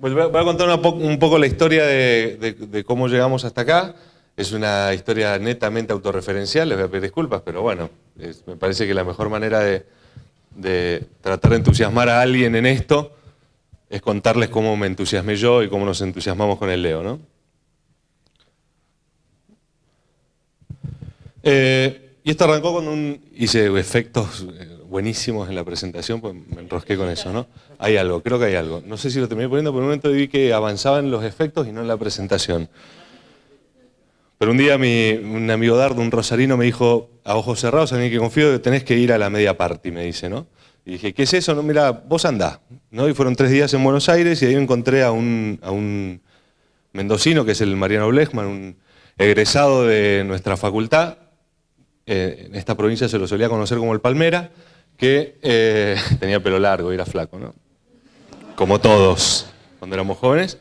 Pues voy a contar un poco la historia de, cómo llegamos hasta acá. Es una historia netamente autorreferencial, les voy a pedir disculpas, pero bueno, me parece que la mejor manera de, tratar de entusiasmar a alguien en esto es contarles cómo me entusiasmé yo y cómo nos entusiasmamos con el Leo, ¿no? Eh, y esto arrancó con un... hice efectos eh, buenísimos en la presentación, pues me enrosqué con eso, ¿no? Hay algo, creo que hay algo. No sé si lo terminé poniendo, por un momento vi que avanzaban los efectos y no en la presentación. Pero un día mi, un amigo Dardo, un rosarino, me dijo, a ojos cerrados, a mí que confío, tenés que ir a la media party, me dice, ¿no? Y dije, ¿qué es eso? No, mira, vos andá. ¿no? Y fueron tres días en Buenos Aires y ahí encontré a un, a un mendocino, que es el Mariano Blechman, un egresado de nuestra facultad. Eh, en esta provincia se lo solía conocer como el Palmera que eh, tenía pelo largo y era flaco, ¿no? Como todos cuando éramos jóvenes,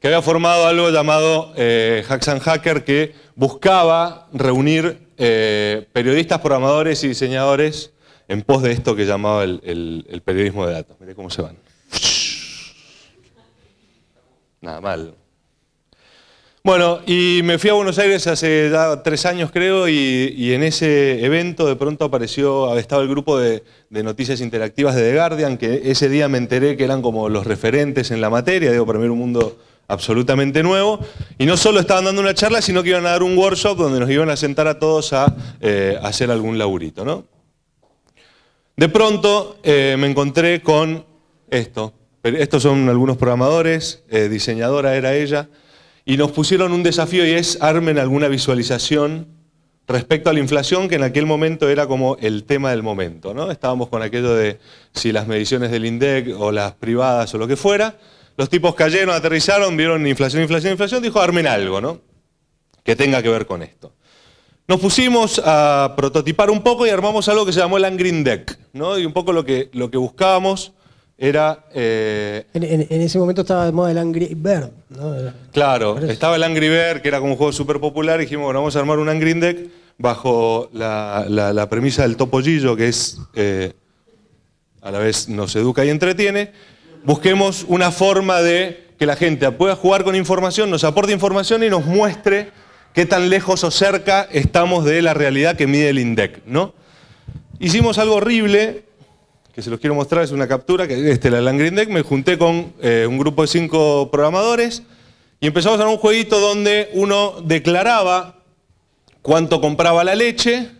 que había formado algo llamado eh, Hacks and Hacker, que buscaba reunir eh, periodistas, programadores y diseñadores en pos de esto que llamaba el, periodismo de datos. Miren cómo se van. Nada mal. Bueno, y me fui a Buenos Aires hace ya tres años creo y, en ese evento de pronto apareció, estaba el grupo de, noticias interactivas de The Guardian, que ese día me enteré que eran como los referentes en la materia, digo, para mí era un mundo absolutamente nuevo, y no solo estaban dando una charla, sino que iban a dar un workshop donde nos iban a sentar a todos a eh, hacer algún laburito, ¿no? De pronto eh, me encontré con esto, estos son algunos programadores, eh, diseñadora era ella, y nos pusieron un desafío y es armen alguna visualización respecto a la inflación, que en aquel momento era como el tema del momento. ¿no? Estábamos con aquello de si las mediciones del INDEC o las privadas o lo que fuera, los tipos cayeron, aterrizaron, vieron inflación, inflación, inflación, dijo armen algo, ¿no? Que tenga que ver con esto. Nos pusimos a prototipar un poco y armamos algo que se llamó el Angry Deck, ¿no? Y un poco lo que, lo que buscábamos era... Eh, en, ese momento estaba de moda el Angry Bird, claro, estaba el Angry Bird, que era como un juego súper popular, y dijimos, bueno, vamos a armar un Angry Deck bajo la, premisa del topollillo, que es, eh, a la vez nos educa y entretiene, busquemos una forma de que la gente pueda jugar con información, nos aporte información y nos muestre qué tan lejos o cerca estamos de la realidad que mide el INDEC, ¿no? Hicimos algo horrible, que se los quiero mostrar, es una captura, que este, la Deck, me junté con eh, un grupo de cinco programadores y empezamos a un jueguito donde uno declaraba cuánto compraba la leche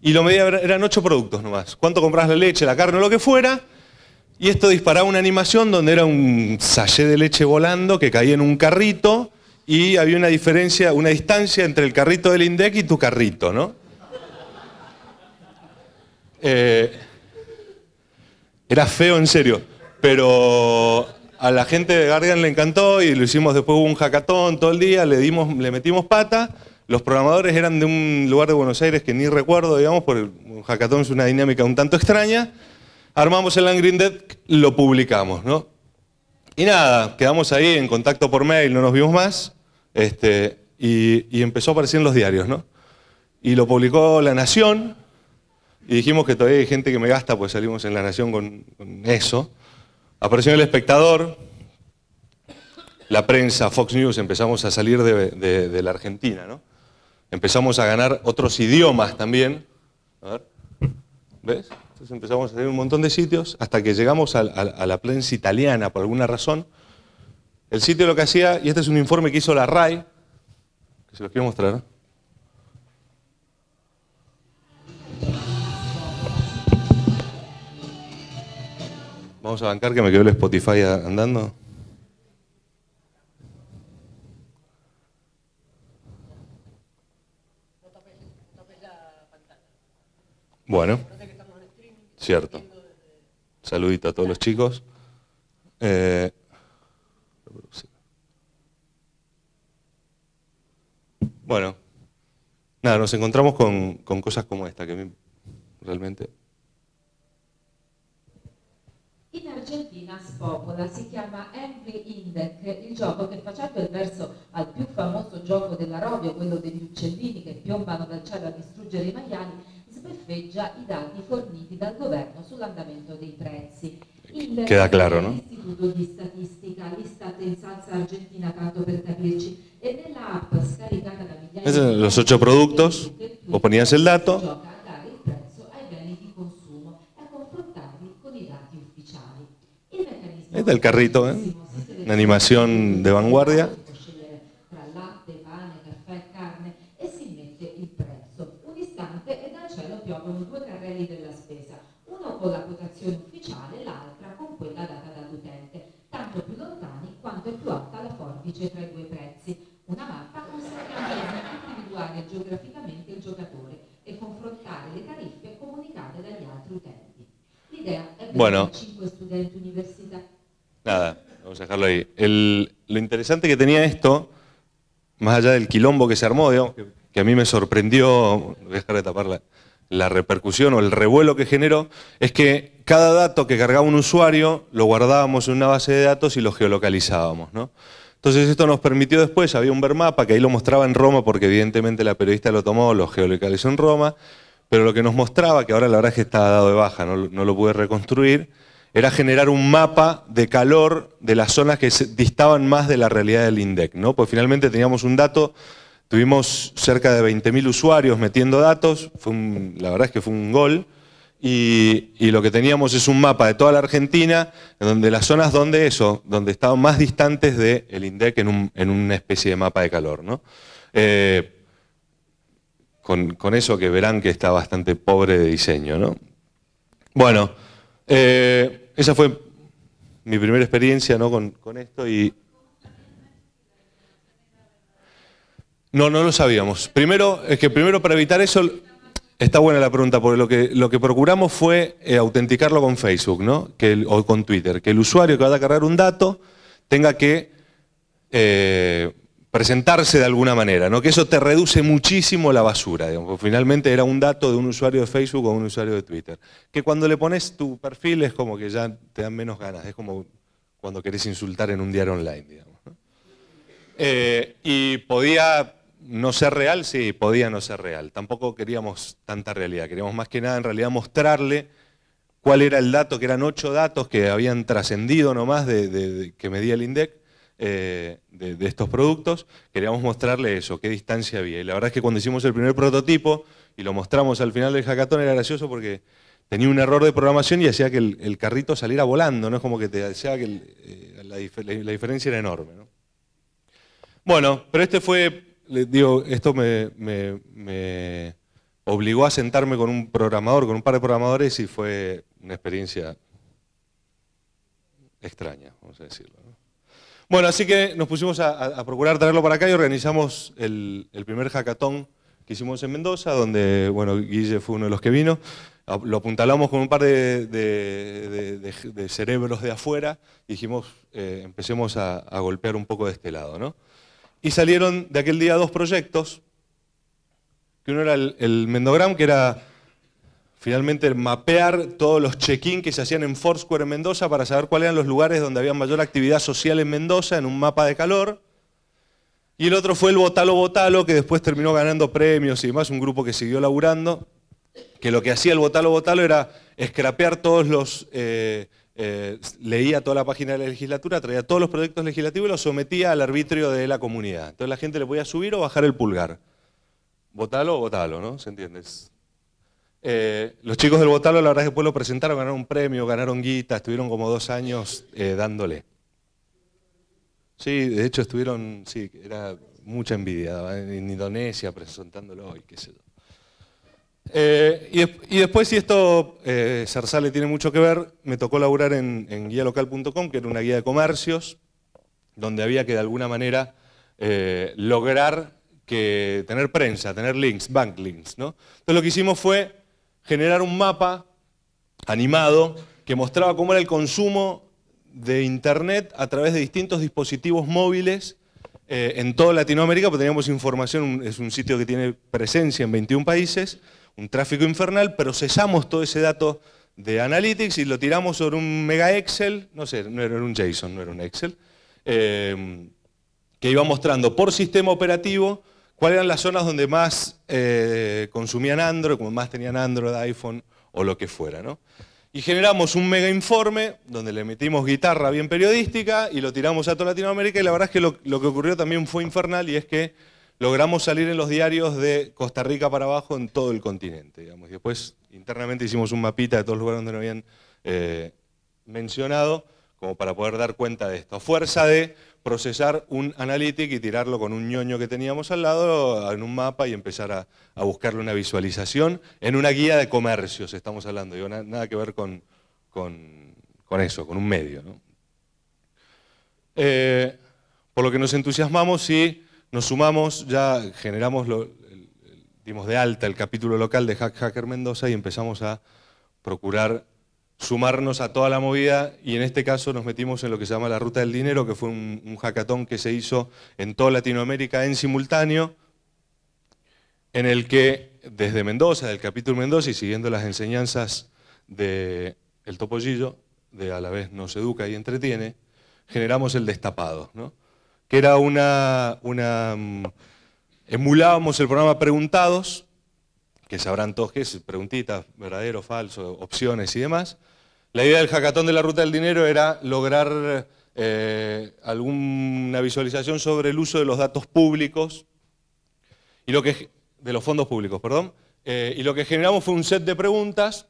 y lo medía, eran ocho productos nomás, cuánto compras la leche, la carne o lo que fuera, y esto disparaba una animación donde era un sallé de leche volando que caía en un carrito y había una diferencia, una distancia entre el carrito del INDEC y tu carrito, ¿no? Eh, era feo en serio, pero a la gente de Guardian le encantó y lo hicimos después un hackathon todo el día, le, dimos, le metimos pata. Los programadores eran de un lugar de Buenos Aires que ni recuerdo, digamos, por un hackathon es una dinámica un tanto extraña. Armamos el Green Dead, lo publicamos, ¿no? Y nada, quedamos ahí en contacto por mail, no nos vimos más, este, y, y empezó a aparecer en los diarios, ¿no? Y lo publicó La Nación, y dijimos que todavía hay gente que me gasta, pues salimos en La Nación con, eso. Apareció El Espectador, la prensa, Fox News, empezamos a salir de, la Argentina, ¿no? Empezamos a ganar otros idiomas también. A ver, ¿ves? Entonces empezamos a salir un montón de sitios hasta que llegamos a, la prensa italiana por alguna razón. El sitio lo que hacía, y este es un informe que hizo la RAI, que se los quiero mostrar, ¿no? Vamos a bancar que me quedó el Spotify andando. Bueno, cierto. Saludito a todos los chicos. Eh, bueno, nada, nos encontramos con, con, cosas como esta que realmente In Argentina spopola, si chiama Angry Indec, il gioco che facendo il verso al più famoso gioco della Rovio, quello degli uccellini che piombano dal cielo a distruggere i maiali, sbeffeggia i dati forniti dal governo sull'andamento dei prezzi. Che Queda claro, no? L'Istituto di Statistica, l'Istat in salsa argentina, tanto per capirci, e nella app scaricata da migliaia di... Los ocho productos, vos ponías el dato... ¿eh? del carrito, ¿eh? una animación de vanguardia. con la quotazione ufficiale, l'altra con quella data dall'utente, tanto più lontani quanto più alta la forbice tra i due prezzi. Una mappa consente di individuare geograficamente il giocatore e confrontare le tariffe comunicate dagli altri utenti. L'idea è per bueno. 5 studenti universitari Nada, vamos a dejarlo ahí. lo interesante que tenía esto, más allá del quilombo que se armó, que, a mí me sorprendió, dejar de tapar la, repercusión o el revuelo que generó, es que cada dato que cargaba un usuario lo guardábamos en una base de datos y lo geolocalizábamos, ¿no? Entonces esto nos permitió después, había un ver mapa que ahí lo mostraba en Roma porque evidentemente la periodista lo tomó, lo geolocalizó en Roma, pero lo que nos mostraba, que ahora la verdad es que estaba dado de baja, no, no lo pude reconstruir, era generar un mapa de calor de las zonas que se distaban más de la realidad del INDEC, ¿no? Pues finalmente teníamos un dato, tuvimos cerca de 20.000 usuarios metiendo datos, la verdad es que fue un gol, y, lo que teníamos es un mapa de toda la Argentina, donde las zonas donde eso, donde estaban más distantes del de INDEC en, en, una especie de mapa de calor, ¿no? Eh, con, con, eso que verán que está bastante pobre de diseño, ¿no? Bueno... Eh, esa fue mi primera experiencia con, esto y... No, no lo sabíamos. Primero, es que primero para evitar eso, está buena la pregunta, porque lo que, lo que procuramos fue eh, autenticarlo con Facebook, ¿no? Que o con Twitter, que el usuario que va a cargar un dato tenga que eh, presentarse de alguna manera, ¿no? que eso te reduce muchísimo la basura. Digamos. Finalmente era un dato de un usuario de Facebook o un usuario de Twitter, que cuando le pones tu perfil es como que ya te dan menos ganas, es como cuando querés insultar en un diario online. Eh, y podía no ser real, sí, podía no ser real. Tampoco queríamos tanta realidad, queríamos más que nada en realidad mostrarle cuál era el dato, que eran ocho datos que habían trascendido nomás de, que medía el INDEC, eh, de, estos productos, queríamos mostrarle eso, qué distancia había. Y la verdad es que cuando hicimos el primer prototipo y lo mostramos al final del hackathon era gracioso porque tenía un error de programación y hacía que el, carrito saliera volando, ¿no? Es como que te decía que eh, la, diferencia era enorme, Bueno, pero este fue, digo, esto me, me obligó a sentarme con un programador, con un par de programadores y fue una experiencia extraña, vamos a decirlo. Bueno, así que nos pusimos a, procurar traerlo para acá y organizamos el, primer hackathon que hicimos en Mendoza, donde bueno, Guille fue uno de los que vino. Lo apuntalamos con un par de, cerebros de afuera y dijimos, eh, empecemos a, golpear un poco de este lado. ¿no? Y salieron de aquel día dos proyectos, que uno era el Mendogram, que era Finalmente, mapear todos los check-in que se hacían en Foursquare en Mendoza para saber cuáles eran los lugares donde había mayor actividad social en Mendoza en un mapa de calor. Y el otro fue el Botalo Botalo, que después terminó ganando premios y demás, un grupo que siguió laburando, que lo que hacía el Botalo Botalo era escrapear todos los... Eh, eh, leía toda la página de la legislatura, traía todos los proyectos legislativos y los sometía al arbitrio de la comunidad. Entonces la gente le podía subir o bajar el pulgar. o botalo ¿no? ¿Se entiende? Eh, los chicos del Botalo, la verdad es que después lo presentaron, ganaron un premio, ganaron guita, estuvieron como dos años eh, dándole. Sí, de hecho estuvieron, sí, era mucha envidia, en Indonesia presentándolo y qué sé yo. Eh, y, después, si esto eh, tiene mucho que ver, me tocó laburar en, en guialocal.com, que era una guía de comercios, donde había que de alguna manera lograr que tener prensa, tener links, bank links. ¿no? Entonces lo que hicimos fue generar un mapa animado que mostraba cómo era el consumo de Internet a través de distintos dispositivos móviles eh, en toda Latinoamérica, porque teníamos información, es un sitio que tiene presencia en 21 países, un tráfico infernal, procesamos todo ese dato de Analytics y lo tiramos sobre un mega Excel, no sé, no era un JSON, no era un Excel, eh, que iba mostrando por sistema operativo ¿Cuáles eran las zonas donde más eh, consumían Android, como más tenían Android, iPhone o lo que fuera? Y generamos un mega informe donde le metimos guitarra bien periodística y lo tiramos a toda Latinoamérica y la verdad es que lo, que ocurrió también fue infernal y es que logramos salir en los diarios de Costa Rica para abajo en todo el continente. después internamente hicimos un mapita de todos los lugares donde nos habían eh, mencionado como para poder dar cuenta de esto. Fuerza de procesar un analytic y tirarlo con un ñoño que teníamos al lado en un mapa y empezar a, buscarle una visualización en una guía de comercios, estamos hablando, digo, nada que ver con, eso, con un medio. Eh, por lo que nos entusiasmamos y nos sumamos, ya generamos, lo, dimos de alta el capítulo local de Hack Hacker Mendoza y empezamos a procurar sumarnos a toda la movida y en este caso nos metimos en lo que se llama la Ruta del Dinero, que fue un, un que se hizo en toda Latinoamérica en simultáneo, en el que desde Mendoza, del capítulo Mendoza y siguiendo las enseñanzas del el Topollillo, de a la vez nos educa y entretiene, generamos el destapado, ¿no? que era una... Mm, emulábamos el programa Preguntados, que sabrán todos qué es, preguntitas, verdadero, falso, opciones y demás. La idea del hackatón de la ruta del dinero era lograr eh, alguna visualización sobre el uso de los datos públicos y lo que de los fondos públicos, perdón. Eh, y lo que generamos fue un set de preguntas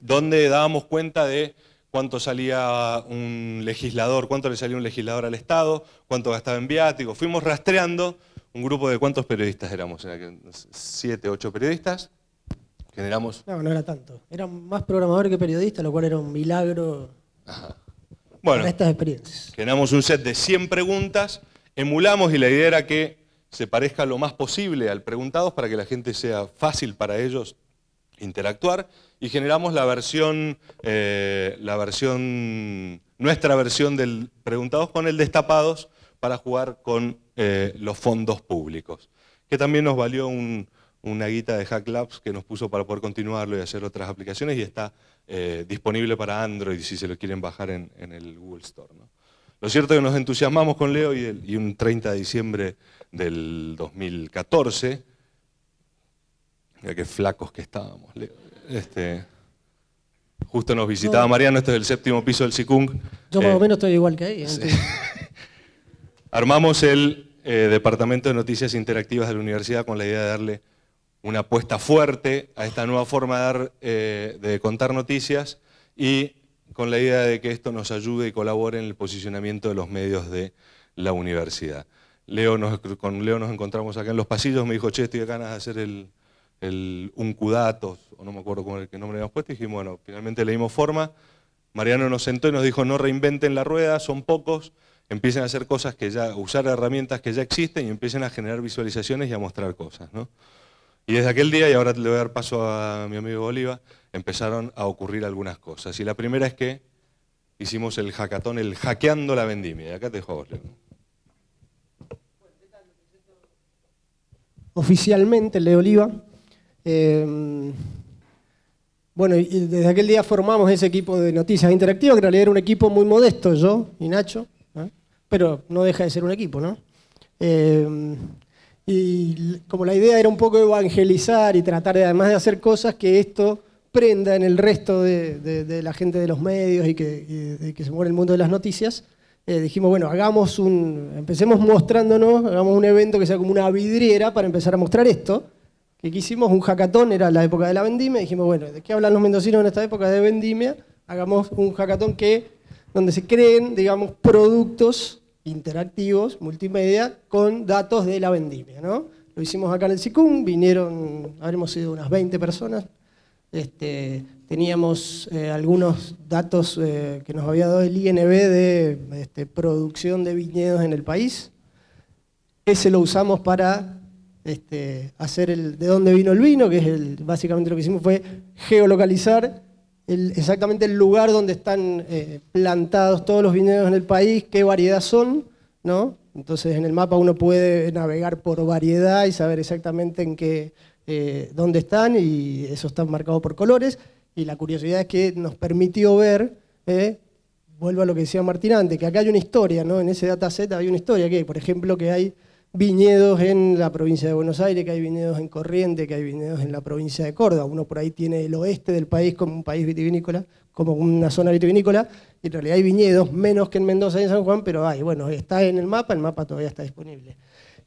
donde dábamos cuenta de cuánto salía un legislador, cuánto le salía un legislador al Estado, cuánto gastaba en viáticos. Fuimos rastreando un grupo de cuántos periodistas éramos, siete, ocho periodistas, generamos... No, no era tanto, Era más programador que periodista, lo cual era un milagro bueno, estas experiencias. Generamos un set de 100 preguntas, emulamos y la idea era que se parezca lo más posible al preguntados para que la gente sea fácil para ellos interactuar y generamos la versión, eh, la versión, nuestra versión del preguntados con el destapados para jugar con eh, los fondos públicos, que también nos valió una guita de Hack Labs que nos puso para poder continuarlo y hacer otras aplicaciones y está eh, disponible para Android si se lo quieren bajar en, el Google Store. Lo cierto es que nos entusiasmamos con Leo y, y un 30 de diciembre del 2014, mira qué flacos que estábamos, Este, justo nos visitaba Mariano, esto es el séptimo piso del Sicung. Yo más o eh, menos estoy igual que ahí. Armamos el eh, departamento de Noticias Interactivas de la Universidad con la idea de darle una apuesta fuerte a esta nueva forma eh, de, contar noticias y con la idea de que esto nos ayude y colabore en el posicionamiento de los medios de la universidad. Leo con Leo nos encontramos acá en los pasillos, me dijo, che, estoy de ganas de hacer el, el o no me acuerdo con el, qué nombre habíamos puesto, y dijimos, bueno, finalmente le dimos forma. Mariano nos sentó y nos dijo, no reinventen la rueda, son pocos, empiecen a hacer cosas que ya, usar herramientas que ya existen y empiecen a generar visualizaciones y a mostrar cosas. ¿no? Y desde aquel día, y ahora le voy a dar paso a mi amigo Oliva, empezaron a ocurrir algunas cosas. Y la primera es que hicimos el hackatón, el hackeando la vendimia. acá te dejo Oficialmente, Leo Oliva. Em, bueno, y desde aquel día formamos ese equipo de noticias interactivas, que en realidad era un equipo muy modesto, yo y Nacho pero no deja de ser un equipo, ¿no? Eh, y como la idea era un poco evangelizar y tratar de, además de hacer cosas que esto prenda en el resto de, la gente de los medios y que, se mueve el mundo de las noticias, eh, dijimos, bueno, hagamos un, empecemos mostrándonos, hagamos un evento que sea como una vidriera para empezar a mostrar esto. Que quisimos, un hackatón, era la época de la vendimia, dijimos, bueno, ¿de qué hablan los mendocinos en esta época de vendimia? Hagamos un hackatón que donde se creen, digamos, productos interactivos, multimedia, con datos de la vendimia. ¿no? Lo hicimos acá en el SICUM, vinieron, habremos sido unas 20 personas, este, teníamos eh, algunos datos eh, que nos había dado el INB de este, producción de viñedos en el país. Ese lo usamos para este, hacer el de dónde vino el vino, que es básicamente lo que hicimos fue geolocalizar exactamente el lugar donde están eh, plantados todos los viñedos en el país, qué variedad son, ¿no? Entonces en el mapa uno puede navegar por variedad y saber exactamente en qué, eh, dónde están y eso está marcado por colores. Y la curiosidad es que nos permitió ver, eh, vuelvo a lo que decía Martín antes, que acá hay una historia, En ese dataset hay una historia que, por ejemplo, que hay viñedos en la provincia de Buenos Aires, que hay viñedos en Corriente, que hay viñedos en la provincia de Córdoba. Uno por ahí tiene el oeste del país como un país vitivinícola, como una zona vitivinícola, en realidad hay viñedos, menos que en Mendoza y en San Juan, pero hay, bueno, está en el mapa, el mapa todavía está disponible.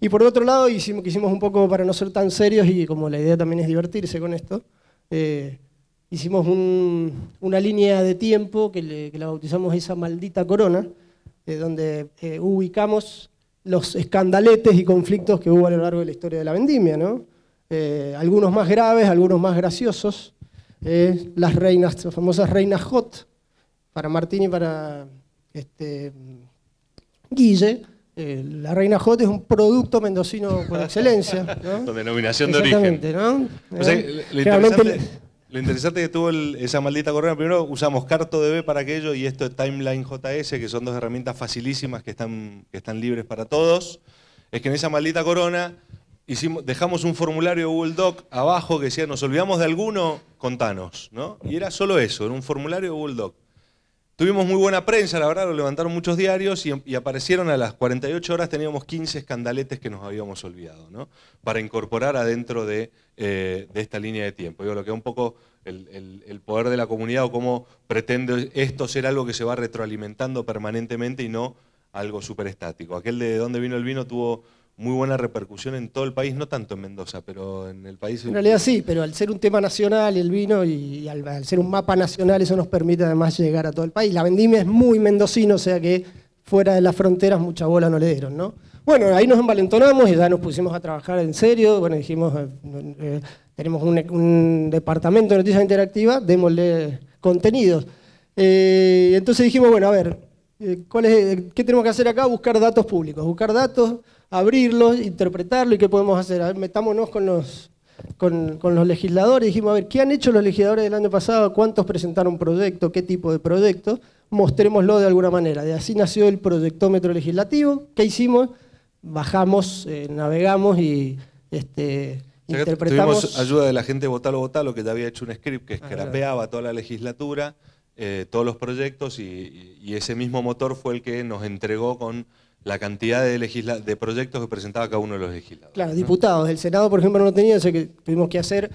Y por otro lado, hicimos, quisimos un poco para no ser tan serios, y como la idea también es divertirse con esto, eh, hicimos una línea de tiempo que, la bautizamos esa maldita corona, eh, donde eh, ubicamos los escandaletes y conflictos que hubo a lo largo de la historia de la vendimia, ¿no? Eh, algunos más graves, algunos más graciosos. Eh, las reinas, las famosas reinas Hot, para Martín y para este, Guille. Eh, la reina Hot es un producto mendocino por excelencia. ¿no? Con denominación de origen. ¿no? O sea, lo interesante que tuvo esa maldita corona, primero usamos CartoDB para aquello y esto es Timeline JS, que son dos herramientas facilísimas que están, que están libres para todos. Es que en esa maldita corona dejamos un formulario de Google Doc abajo que decía, nos olvidamos de alguno, contanos. ¿no? Y era solo eso, era un formulario de Google Doc. Tuvimos muy buena prensa, la verdad, lo levantaron muchos diarios y, aparecieron a las 48 horas, teníamos 15 escandaletes que nos habíamos olvidado, ¿no? Para incorporar adentro de, eh, esta línea de tiempo. Yo lo que es un poco el, el, poder de la comunidad o cómo pretende esto ser algo que se va retroalimentando permanentemente y no algo súper estático. Aquel de dónde vino el vino tuvo muy buena repercusión en todo el país, no tanto en Mendoza, pero en el país. En realidad sí, pero al ser un tema nacional y el vino y al, ser un mapa nacional, eso nos permite además llegar a todo el país. La vendimia es muy mendocino, o sea que fuera de las fronteras mucha bola no le dieron, ¿no? Bueno, ahí nos envalentonamos y ya nos pusimos a trabajar en serio. Bueno, dijimos, eh, eh, tenemos un, departamento de noticias interactivas, démosle contenidos. Eh, entonces dijimos, bueno, a ver, ¿cuál es, ¿qué tenemos que hacer acá? Buscar datos públicos, buscar datos abrirlo, interpretarlo y qué podemos hacer. metámonos con los, con, con los legisladores. Dijimos, a ver, ¿qué han hecho los legisladores del año pasado? ¿Cuántos presentaron proyectos, ¿Qué tipo de proyecto? Mostrémoslo de alguna manera. De así nació el proyectómetro legislativo. ¿Qué hicimos? Bajamos, eh, navegamos y... Este, Interpretamos... Tuvimos ayuda de la gente de Votalo Votalo, que ya había hecho un script que escrapeaba toda la legislatura, eh, todos los proyectos, y, ese mismo motor fue el que nos entregó con la cantidad de, proyectos que presentaba cada uno de los legisladores. Claro, diputados. El Senado, por ejemplo, no tenía, así que tuvimos que hacer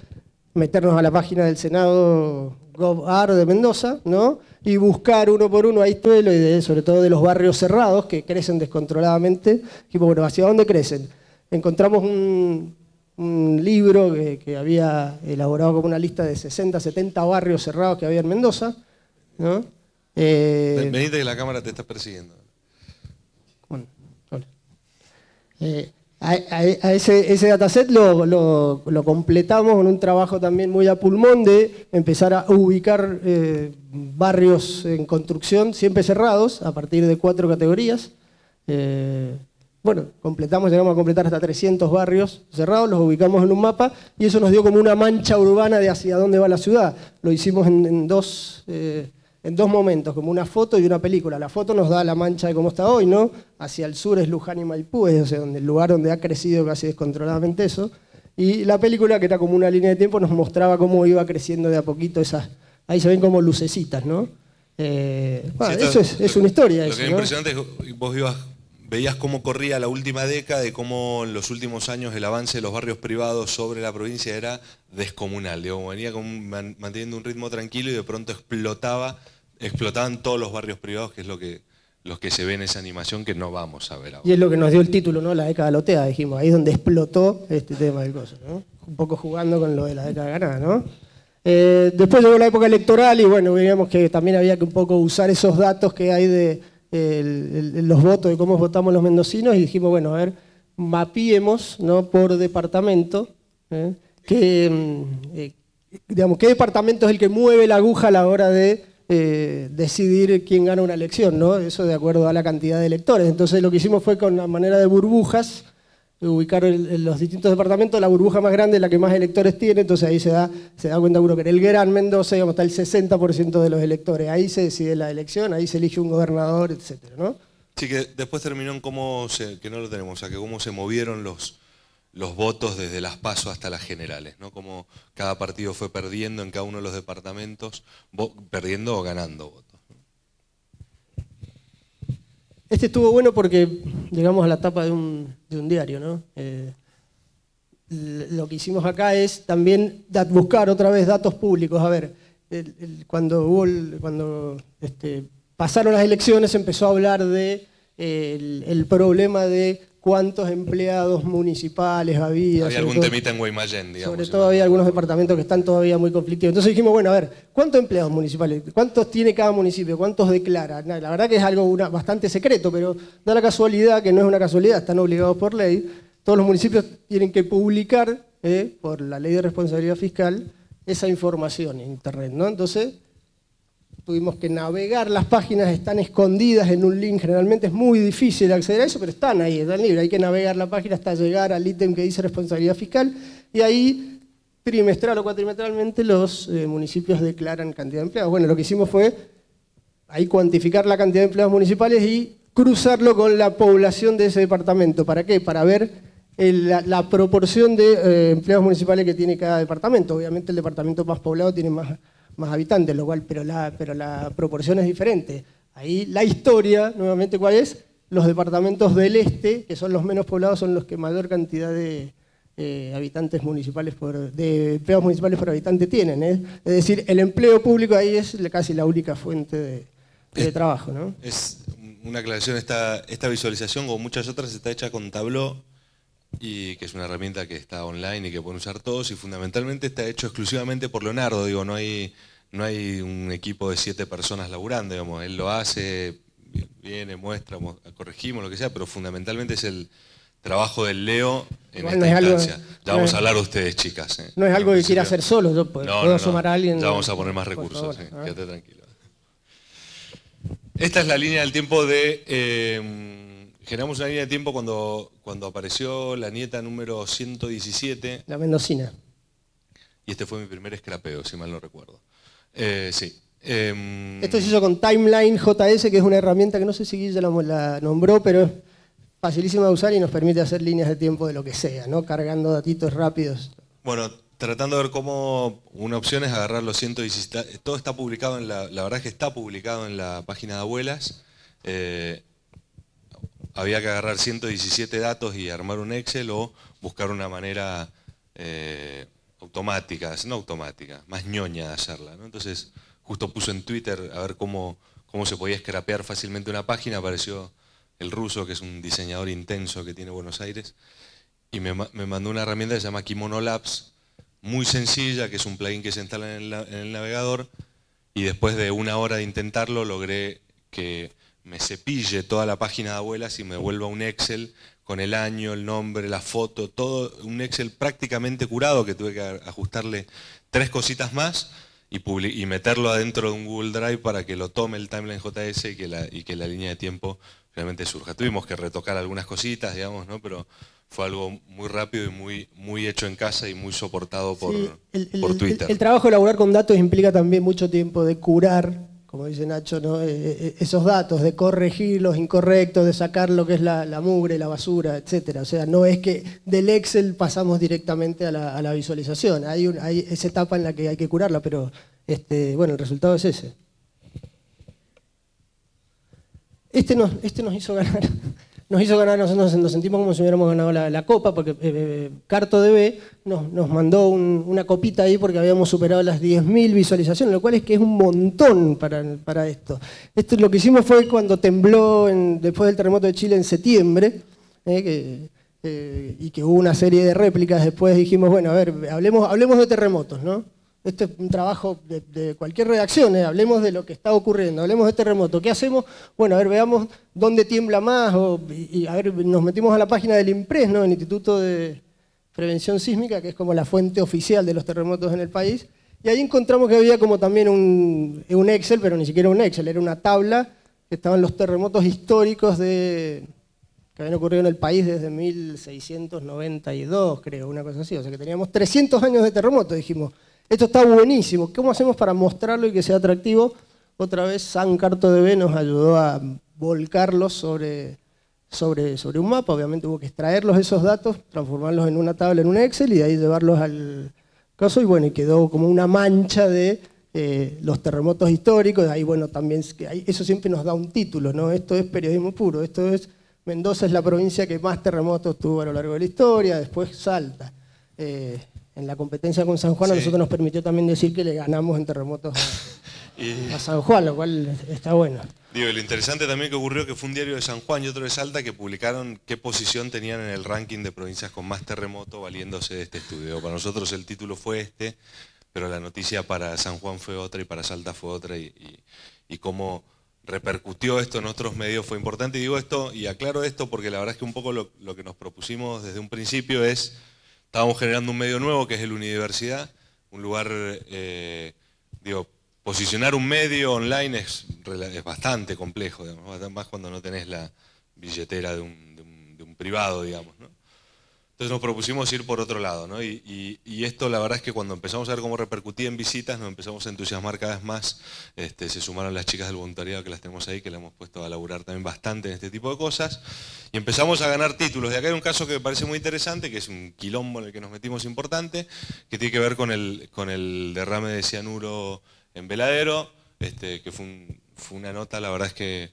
meternos a la página del Senado GovAr de Mendoza, ¿no? Y buscar uno por uno, ahí y de, sobre todo de los barrios cerrados, que crecen descontroladamente. Y bueno, ¿hacia dónde crecen? Encontramos un, libro que, había elaborado como una lista de 60, 70 barrios cerrados que había en Mendoza, ¿no? Eh, que la cámara te está persiguiendo. Eh, a, ese, ese dataset lo, completamos con un trabajo también muy a pulmón de empezar a ubicar eh, barrios en construcción, siempre cerrados, a partir de cuatro categorías. Eh, bueno, completamos, llegamos a completar hasta 300 barrios cerrados, los ubicamos en un mapa y eso nos dio como una mancha urbana de hacia dónde va la ciudad. Lo hicimos en, dos, en dos momentos, como una foto y una película. La foto nos da la mancha de cómo está hoy, ¿no? Hacia el sur es Luján y Maipú, es el lugar donde ha crecido casi descontroladamente eso. Y la película, que era como una línea de tiempo, nos mostraba cómo iba creciendo de a poquito esas... Ahí se ven como lucecitas, ¿no? Eh, eso es, una historia. Lo que es impresionante es que vos veías cómo corría la última década de cómo en los últimos años el avance de los barrios privados sobre la provincia era descomunal. venía como manteniendo un ritmo tranquilo y de pronto explotaba explotaban todos los barrios privados, que es lo que, los que se ve en esa animación que no vamos a ver ahora. Y es lo que nos dio el título, ¿no? La década lotea, dijimos, ahí es donde explotó este tema del cosas, ¿no? Un poco jugando con lo de la década ganada, ¿no? Eh, después llegó la época electoral y bueno, veíamos que también había que un poco usar esos datos que hay de los votos, de cómo votamos los mendocinos y dijimos, bueno, a ver, mapiemos ¿no? por departamento, ¿eh? que, mm, eh, digamos, qué departamento es el que mueve la aguja a la hora de eh, decidir quién gana una elección, ¿no? Eso de acuerdo a la cantidad de electores. Entonces lo que hicimos fue con la manera de burbujas, ubicar en los distintos departamentos, la burbuja más grande es la que más electores tiene, entonces ahí se da, se da cuenta uno que en el Gran Mendoza está el 60% de los electores, ahí se decide la elección, ahí se elige un gobernador, etc. ¿no? Sí, que después terminó en cómo que no lo tenemos, o sea, que cómo se movieron los, los votos desde las PASO hasta las generales, ¿no? Como cada partido fue perdiendo en cada uno de los departamentos, perdiendo o ganando votos. Este estuvo bueno porque llegamos a la etapa de un, diario, ¿no? Eh, lo que hicimos acá es también buscar otra vez datos públicos. A ver, cuando, cuando este, pasaron las elecciones empezó a hablar de eh, el, problema de cuántos empleados municipales había. Había algún temita en Guaymallén, digamos. Sobre todo había algunos departamentos que están todavía muy conflictivos. Entonces dijimos, bueno, a ver, ¿cuántos empleados municipales? ¿Cuántos tiene cada municipio? ¿Cuántos declara? La verdad que es algo bastante secreto, pero da la casualidad, que no es una casualidad, están obligados por ley. Todos los municipios tienen que publicar, eh, por la ley de responsabilidad fiscal, esa información en Internet. ¿no? Entonces, tuvimos que navegar, las páginas están escondidas en un link, generalmente es muy difícil acceder a eso, pero están ahí, están libres, hay que navegar la página hasta llegar al ítem que dice responsabilidad fiscal y ahí trimestral o cuatrimestralmente los eh, municipios declaran cantidad de empleados. Bueno, lo que hicimos fue ahí cuantificar la cantidad de empleados municipales y cruzarlo con la población de ese departamento. ¿Para qué? Para ver la, proporción de eh, empleados municipales que tiene cada departamento. Obviamente el departamento más poblado tiene más más habitantes, lo cual, pero la, pero la proporción es diferente. Ahí la historia, nuevamente, ¿cuál es? Los departamentos del este, que son los menos poblados, son los que mayor cantidad de eh, habitantes municipales por, de empleos municipales por habitante tienen. ¿eh? Es decir, el empleo público ahí es casi la única fuente de, trabajo. Es una aclaración, esta, esta visualización, como muchas otras, está hecha con tabló y que es una herramienta que está online y que pueden usar todos y fundamentalmente está hecho exclusivamente por Leonardo, digo, no hay, no hay un equipo de siete personas laburando, digamos, él lo hace, viene, muestra, corregimos, lo que sea, pero fundamentalmente es el trabajo del Leo en esta instancia. ya vamos a hablar de ustedes, chicas. ¿eh? No es algo que quiera hacer solo, yo puedo, puedo sumar a alguien. Ya vamos a poner más recursos, quédate tranquilo. Esta es la línea del tiempo de... Em, generamos una línea de tiempo cuando, cuando apareció la nieta número 117. La mendocina. Y este fue mi primer escrapeo, si mal no recuerdo. Eh, em, Esto se hizo con Timeline JS, que es una herramienta que no sé si Guilla la, nombró, pero es facilísima de usar y nos permite hacer líneas de tiempo de lo que sea, ¿no? Cargando datitos rápidos. Bueno, tratando de ver cómo una opción es agarrar los 117. Todo está publicado en la. verdad que está publicado en la página de abuelas. Eh, había que agarrar 117 datos y armar un Excel o buscar una manera eh, automática, no automática, más ñoña de hacerla. ¿no? Entonces, justo puso en Twitter a ver cómo, cómo se podía scrapear fácilmente una página, apareció el ruso, que es un diseñador intenso que tiene Buenos Aires, y me, mandó una herramienta que se llama Kimono Labs, muy sencilla, que es un plugin que se instala en el navegador, y después de una hora de intentarlo logré que me cepille toda la página de abuelas y me vuelva un Excel con el año, el nombre, la foto, todo, un Excel prácticamente curado que tuve que ajustarle tres cositas más y, y meterlo adentro de un Google Drive para que lo tome el timeline JS y que la, y que línea de tiempo realmente surja. Tuvimos que retocar algunas cositas, digamos, ¿no? Pero fue algo muy rápido y muy, hecho en casa y muy soportado por, Twitter. El, el trabajo de elaborar con datos implica también mucho tiempo de curar como dice Nacho, eh, eh, esos datos de corregir los incorrectos, de sacar lo que es la, mugre, la basura, etcétera. O sea, no es que del Excel pasamos directamente a la, visualización. Hay, esa etapa en la que hay que curarla, pero este, bueno, el resultado es ese. Este nos, este nos hizo ganar nos hizo ganar, nosotros nos sentimos como si hubiéramos ganado la, copa, porque CartoDB eh, eh, Carto nos, nos mandó una copita ahí porque habíamos superado las 10.000 visualizaciones, lo cual es que es un montón para, para esto. esto. Lo que hicimos fue cuando tembló después del terremoto de Chile en septiembre, eh, y que hubo una serie de réplicas, después dijimos, bueno, a ver, hablemos, hablemos de terremotos, ¿no? Este es un trabajo de, cualquier redacción, ¿eh? hablemos de lo que está ocurriendo, hablemos de terremoto. Este ¿Qué hacemos? Bueno, a ver, veamos dónde tiembla más. y, a ver, nos metimos a la página del IMPRES, ¿no? el Instituto de Prevención Sísmica, que es como la fuente oficial de los terremotos en el país. Y ahí encontramos que había como también un, Excel, pero ni siquiera un Excel, era una tabla que estaban los terremotos históricos de, que habían ocurrido en el país desde 1692, creo, una cosa así. O sea que teníamos 300 años de terremoto, dijimos. Esto está buenísimo. ¿Cómo hacemos para mostrarlo y que sea atractivo? Otra vez San Carto de B nos ayudó a volcarlos sobre, sobre, sobre un mapa. Obviamente hubo que extraerlos esos datos, transformarlos en una tabla, en un Excel y de ahí llevarlos al caso. Y bueno, y quedó como una mancha de eh, los terremotos históricos. ahí, bueno, también eso siempre nos da un título, ¿no? Esto es periodismo puro. Esto es Mendoza es la provincia que más terremotos tuvo a lo largo de la historia. Después Salta. Eh, en la competencia con San Juan, a nosotros nos permitió también decir que le ganamos en terremotos a, San Juan, lo cual está bueno. Digo, lo interesante también que ocurrió que fue un diario de San Juan y otro de Salta que publicaron qué posición tenían en el ranking de provincias con más terremoto valiéndose de este estudio. Para nosotros el título fue este, pero la noticia para San Juan fue otra y para Salta fue otra y, cómo repercutió esto en otros medios fue importante. Y digo esto y aclaro esto porque la verdad es que un poco lo que nos propusimos desde un principio es estábamos generando un medio nuevo que es el Universidad, un lugar, eh, digo, posicionar un medio online es, es bastante complejo, más cuando no tenés la billetera de un privado, digamos. Entonces nos propusimos ir por otro lado, ¿no? Y, esto la verdad es que cuando empezamos a ver cómo repercutía en visitas, nos empezamos a entusiasmar cada vez más. Este, se sumaron las chicas del voluntariado que las tenemos ahí, que le hemos puesto a laburar también bastante en este tipo de cosas. Y empezamos a ganar títulos. De acá hay un caso que me parece muy interesante, que es un quilombo en el que nos metimos importante, que tiene que ver con el, derrame de cianuro en Veladero, este, que fue, una nota, la verdad es que...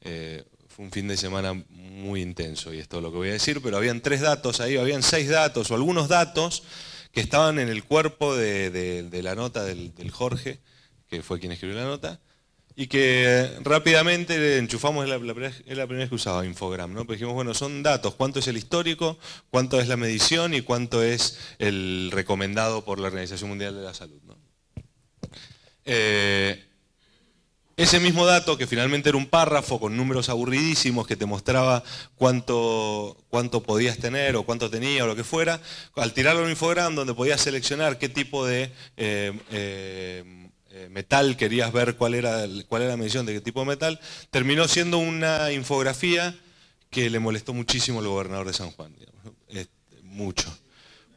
Eh, fue un fin de semana muy intenso y es lo que voy a decir, pero habían tres datos ahí, habían seis datos o algunos datos que estaban en el cuerpo de, la nota del, Jorge, que fue quien escribió la nota, y que rápidamente enchufamos, es la, primera vez que usaba Infogram, ¿no? dijimos, bueno, son datos, cuánto es el histórico, cuánto es la medición y cuánto es el recomendado por la Organización Mundial de la Salud, ¿no? Eh, ese mismo dato, que finalmente era un párrafo con números aburridísimos que te mostraba cuánto, cuánto podías tener o cuánto tenía o lo que fuera, al tirarlo en un infogram donde podías seleccionar qué tipo de eh, eh, eh, metal querías ver, cuál era, cuál era la medición de qué tipo de metal, terminó siendo una infografía que le molestó muchísimo al gobernador de San Juan. mucho.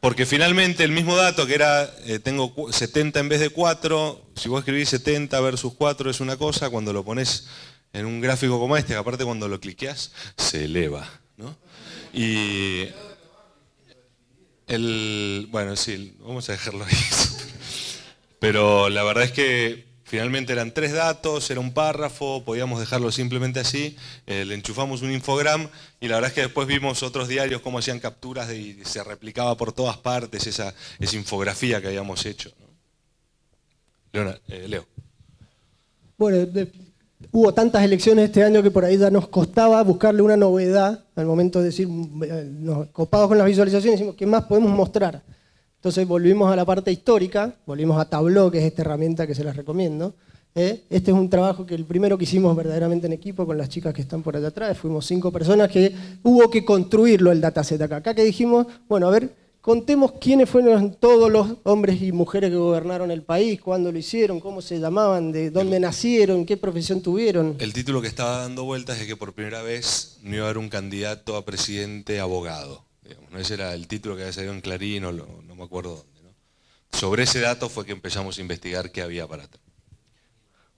Porque finalmente el mismo dato que era, eh, tengo 70 en vez de 4, si vos escribís 70 versus 4 es una cosa, cuando lo pones en un gráfico como este, aparte cuando lo cliqueás, se eleva. Y bueno, sí, vamos a dejarlo ahí. Pero la verdad es que Finalmente eran tres datos, era un párrafo, podíamos dejarlo simplemente así, eh, le enchufamos un infogram y la verdad es que después vimos otros diarios cómo hacían capturas y se replicaba por todas partes esa, infografía que habíamos hecho. Eh, Leo. Bueno, hubo tantas elecciones este año que por ahí ya nos costaba buscarle una novedad al momento de decir, eh, nos copados con las visualizaciones, decimos, ¿qué más podemos mostrar? Entonces volvimos a la parte histórica, volvimos a Tableau, que es esta herramienta que se las recomiendo. ¿eh? Este es un trabajo que el primero que hicimos verdaderamente en equipo con las chicas que están por allá atrás, fuimos cinco personas que hubo que construirlo el dataset acá. Acá que dijimos, bueno, a ver, contemos quiénes fueron todos los hombres y mujeres que gobernaron el país, cuándo lo hicieron, cómo se llamaban, de dónde nacieron, qué profesión tuvieron. El título que estaba dando vueltas es que por primera vez no iba a haber un candidato a presidente abogado. ¿no? Ese era el título que había salido en Clarín o no me acuerdo dónde. Sobre ese dato fue que empezamos a investigar qué había para atrás.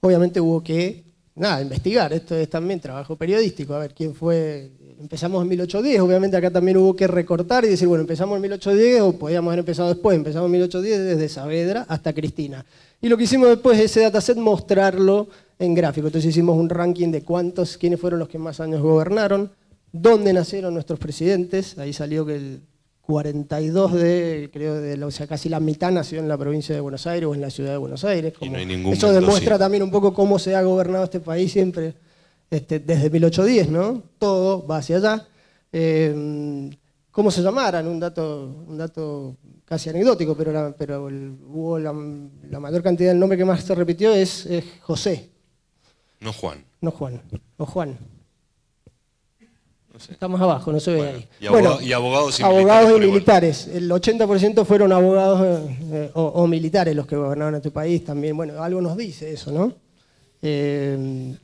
Obviamente hubo que nada, investigar. Esto es también trabajo periodístico. A ver quién fue. Empezamos en 1810. Obviamente acá también hubo que recortar y decir, bueno, empezamos en 1810 o podíamos haber empezado después. Empezamos en 1810 desde Saavedra hasta Cristina. Y lo que hicimos después de ese dataset mostrarlo en gráfico. Entonces hicimos un ranking de cuántos, quiénes fueron los que más años gobernaron dónde nacieron nuestros presidentes. Ahí salió que el 42 de, creo, de o sea, casi la mitad nació en la provincia de Buenos Aires o en la ciudad de Buenos Aires. Como, eso demuestra también un poco cómo se ha gobernado este país siempre, este, desde 1810, ¿no? Todo va hacia allá. Eh, ¿Cómo se llamaran? Un dato, un dato casi anecdótico, pero, la, la, mayor cantidad, del nombre que más se repitió es, es José. No Juan. No Juan, o Juan estamos abajo, no se ve ahí. Y, y abogados y abogados militares. El 80% fueron abogados eh, eh, o, militares los que gobernaron a este tu país también. Bueno, algo nos dice eso, ¿no? Eh,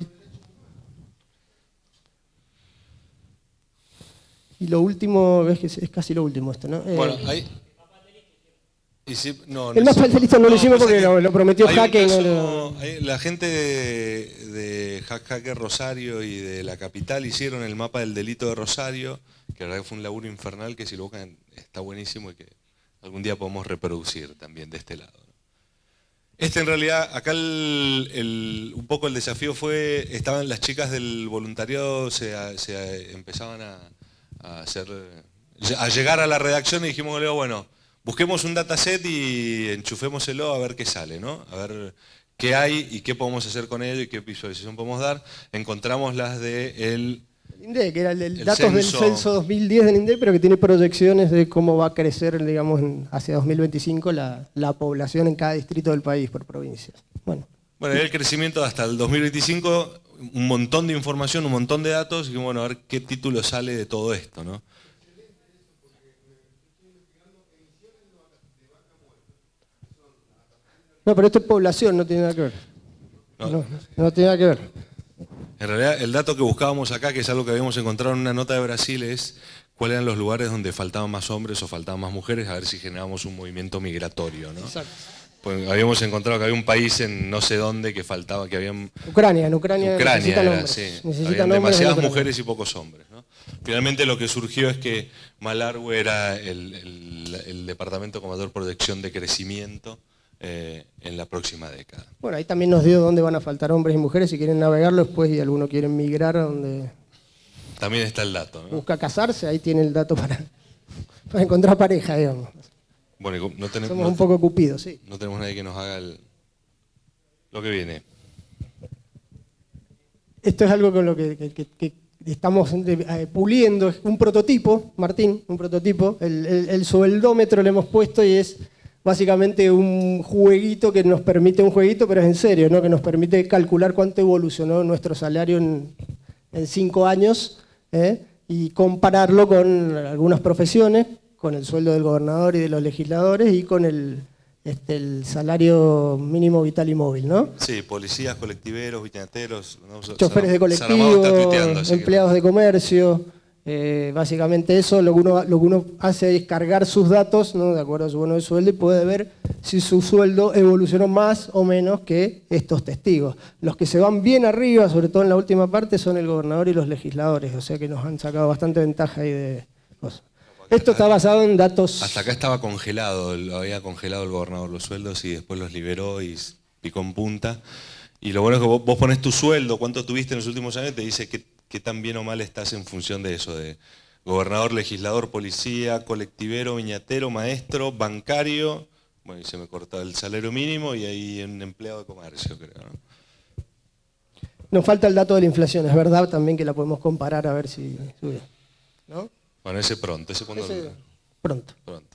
y lo último, ves que es, es casi lo último esto, ¿no? bueno, ahí, el más delito no, lo hicimos porque lo, prometió Jaque la gente de, Rosario y de la capital hicieron el mapa del delito de Rosario, que la verdad fue un laburo infernal que si lo buscan está buenísimo y que algún día podemos reproducir también de este lado. Este en realidad, acá un poco el desafío fue, estaban las chicas del voluntariado, se, empezaban a, a hacer, a llegar a la redacción y dijimos, bueno, busquemos un dataset y enchufémoselo a ver qué sale, ¿no? A ver qué hay y qué podemos hacer con ello y qué visualización podemos dar. Encontramos las de el... INDE, que era el, datos del censo 2010 del INDE, pero que tiene proyecciones de cómo va a crecer, digamos, hacia 2025 la, población en cada distrito del país por provincias. Bueno. Bueno, el crecimiento hasta el 2025, un montón de información, un montón de datos, y bueno, a ver qué título sale de todo esto, ¿no? No, pero esto es población, no tiene nada que ver. No, no, tiene nada que ver. En realidad, el dato que buscábamos acá, que es algo que habíamos encontrado en una nota de Brasil, es cuáles eran los lugares donde faltaban más hombres o faltaban más mujeres, a ver si generábamos un movimiento migratorio, Exacto. Pues, habíamos encontrado que había un país en no sé dónde que faltaba, que habían... Ucrania, en Ucrania, Ucrania hombres. Sí. Necesitan hombres demasiadas mujeres y pocos hombres. Finalmente lo que surgió es que Malargue era el, el departamento con mayor proyección de crecimiento eh, en la próxima década. Bueno, ahí también nos dio dónde van a faltar hombres y mujeres si quieren navegarlo después y alguno quiere migrar a donde... También está el dato. Busca casarse, ahí tiene el dato para, encontrar pareja, digamos. Bueno, no tenemos, Somos un poco cupidos, sí. No tenemos nadie que nos haga lo que viene. Esto es algo con lo que, estamos eh, puliendo, es un prototipo, Martín, un prototipo. El, el sueldómetro le hemos puesto y es básicamente un jueguito que nos permite, un jueguito, pero es en serio, ¿no? que nos permite calcular cuánto evolucionó nuestro salario en, en cinco años ¿eh? y compararlo con algunas profesiones, con el sueldo del gobernador y de los legisladores y con el, este, salario mínimo vital y móvil, ¿no? Sí, policías, colectiveros, viñateros, choferes de colectivo, empleados de comercio. Eh, básicamente eso, lo que, uno, hace es cargar sus datos, ¿no? de acuerdo a su sueldo, y puede ver si su sueldo evolucionó más o menos que estos testigos. Los que se van bien arriba, sobre todo en la última parte, son el gobernador y los legisladores, o sea que nos han sacado bastante ventaja ahí de Esto está basado en datos... Hasta acá estaba congelado, lo había congelado el gobernador los sueldos y después los liberó y picó en punta. Y lo bueno es que vos, vos pones tu sueldo, cuánto tuviste en los últimos años, te dice que qué tan bien o mal estás en función de eso, de gobernador, legislador, policía, colectivero, viñatero, maestro, bancario, bueno, y se me cortó el salario mínimo y ahí un empleado de comercio, creo. Nos falta el dato de la inflación, es verdad también que la podemos comparar a ver si sube, Bueno, ese pronto, ese cuando... Pronto. Pronto.